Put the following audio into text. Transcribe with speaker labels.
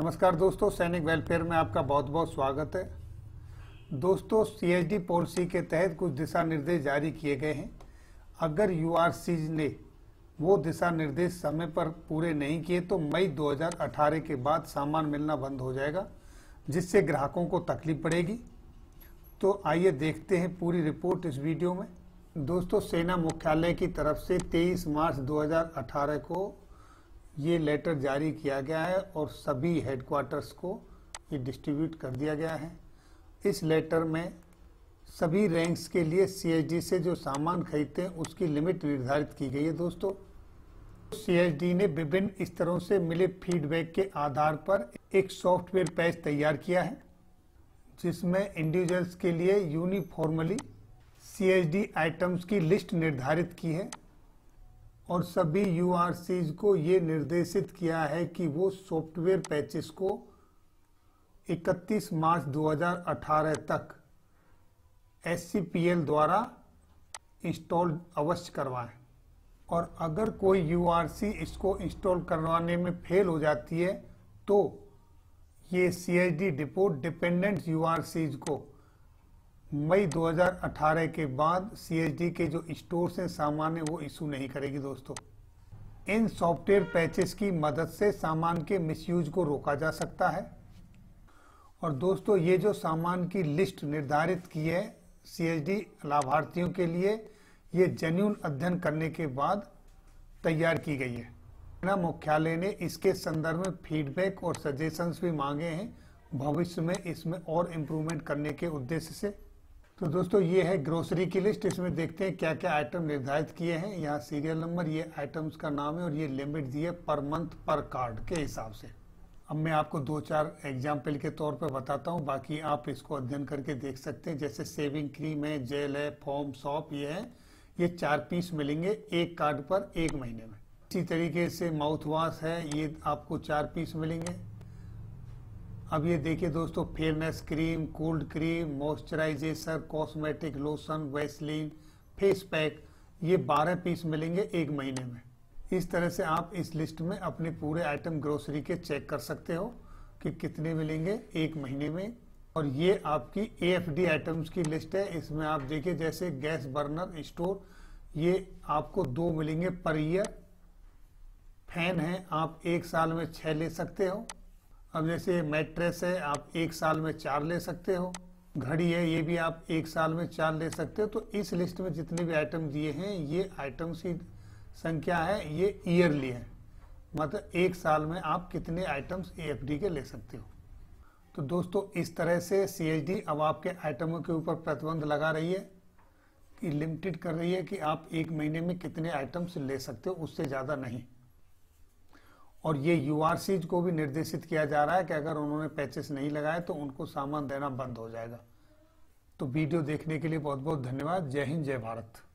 Speaker 1: नमस्कार दोस्तों सैनिक वेलफेयर में आपका बहुत बहुत स्वागत है दोस्तों सीएचडी पॉलिसी के तहत कुछ दिशा निर्देश जारी किए गए हैं अगर यूआरसी ने वो दिशा निर्देश समय पर पूरे नहीं किए तो मई 2018 के बाद सामान मिलना बंद हो जाएगा जिससे ग्राहकों को तकलीफ पड़ेगी तो आइए देखते हैं पूरी रिपोर्ट इस वीडियो में दोस्तों सेना मुख्यालय की तरफ से 23 मार्च 2018 को ये लेटर जारी किया गया है और सभी हेडक्वार्टर्स को ये डिस्ट्रीब्यूट कर दिया गया है इस लेटर में सभी रैंक्स के लिए सी से जो सामान खरीदते हैं उसकी लिमिट निर्धारित की गई है दोस्तों सी ने विभिन्न स्तरों से मिले फीडबैक के आधार पर एक सॉफ्टवेयर पैच तैयार किया है जिसमें इंडिविजुअल्स के लिए यूनिफॉर्मली सी आइटम्स की लिस्ट निर्धारित की है और सभी यू को ये निर्देशित किया है कि वो सॉफ्टवेयर पैचेस को 31 मार्च 2018 तक एस द्वारा इंस्टॉल अवश्य करवाएं और अगर कोई यू इसको इंस्टॉल करवाने में फेल हो जाती है तो ये C H D report dependent यू को मई 2018 के बाद सी के जो स्टोर हैं सामान है वो इशू नहीं करेगी दोस्तों इन सॉफ्टवेयर पैचेस की मदद से सामान के मिसयूज को रोका जा सकता है और दोस्तों ये जो सामान की लिस्ट निर्धारित की है सी लाभार्थियों के लिए ये जेन्यून अध्ययन करने के बाद तैयार की गई है ना मुख्यालय ने इसके संदर्भ में फीडबैक और सजेशंस भी मांगे हैं भविष्य में इसमें और इम्प्रूवमेंट करने के उद्देश्य से तो दोस्तों ये है ग्रोसरी की लिस्ट इसमें देखते हैं क्या क्या आइटम निर्धारित किए हैं यहाँ सीरियल नंबर ये आइटम्स का नाम है और ये लिमिट दी है पर मंथ पर कार्ड के हिसाब से अब मैं आपको दो चार एग्जाम्पल के तौर पर बताता हूँ बाकी आप इसको अध्ययन करके देख सकते हैं जैसे सेविंग क्रीम है जेल है फॉर्म सॉप ये है ये चार पीस मिलेंगे एक कार्ड पर एक महीने में इसी तरीके से माउथ वॉश है ये आपको चार पीस मिलेंगे अब ये देखिए दोस्तों fairness cream cold cream moisturiser cosmetic lotion Vaseline face pack ये 12 पीस मिलेंगे एक महीने में इस तरह से आप इस लिस्ट में अपने पूरे आइटम ग्रोसरी के चेक कर सकते हो कि कितने मिलेंगे एक महीने में और ये आपकी ए आइटम्स की लिस्ट है इसमें आप देखिए जैसे गैस बर्नर स्टोर ये आपको दो मिलेंगे पर ईयर फैन है आप एक साल में छः ले सकते हो अब जैसे मैट्रेस है आप एक साल में चार ले सकते हो घड़ी है ये भी आप एक साल में चार ले सकते हो तो इस लिस्ट में जितने भी आइटम दिए हैं ये आइटम्स की संख्या है ये ईयरली है मतलब एक साल में आप कितने आइटम्स ए के ले सकते हो तो दोस्तों इस तरह से सी अब आपके आइटमों के ऊपर प्रतिबंध लगा रही है कि लिमिटेड कर रही है कि आप एक महीने में कितने आइटम्स ले सकते हो उससे ज़्यादा नहीं और ये यू को भी निर्देशित किया जा रहा है कि अगर उन्होंने पैचेस नहीं लगाए तो उनको सामान देना बंद हो जाएगा तो वीडियो देखने के लिए बहुत बहुत धन्यवाद जय हिंद जय भारत